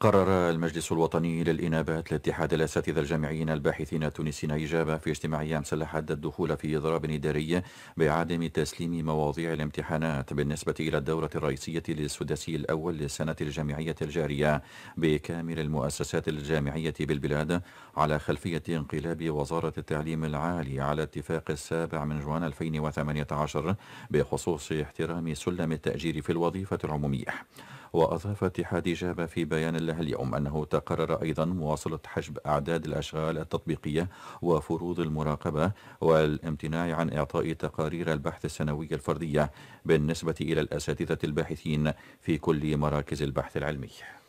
قرر المجلس الوطني للإنابات لاتحاد الأساتذة الجامعيين الباحثين التونسيين إجابة في اجتماع أمس لحد الدخول في إضراب إداري بعدم تسليم مواضيع الامتحانات بالنسبة إلى الدورة الرئيسية للسداسي الأول للسنة الجامعية الجارية بكامل المؤسسات الجامعية بالبلاد على خلفية انقلاب وزارة التعليم العالي على اتفاق السابع من جوان 2018 بخصوص احترام سلم التأجير في الوظيفة العمومية وأضاف اتحاد إجابة في بيان له اليوم أنه تقرر أيضا مواصلة حجب أعداد الأشغال التطبيقية وفروض المراقبة والامتناع عن إعطاء تقارير البحث السنوية الفردية بالنسبة إلى الأساتذة الباحثين في كل مراكز البحث العلمي